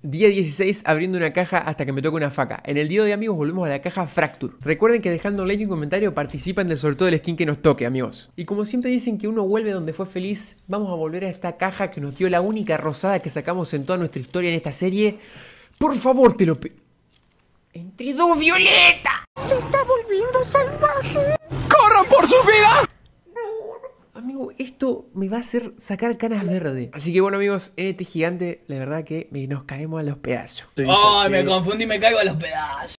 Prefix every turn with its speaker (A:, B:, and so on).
A: Día 16 abriendo una caja hasta que me toque una faca. En el día de amigos volvemos a la caja Fracture. Recuerden que dejando un like y un comentario participan del sorteo del skin que nos toque amigos.
B: Y como siempre dicen que uno vuelve donde
A: fue feliz, vamos a volver a esta caja que nos dio la única rosada que sacamos en toda nuestra historia en esta serie. Por favor te lo...
C: Entre dos violeta.
D: Se está volviendo salvaje amigo, esto
A: me va a hacer sacar canas verdes, Así que bueno, amigos, en este gigante, la verdad que nos caemos a los pedazos. ¡Ay, me confundí
E: me caigo a los pedazos!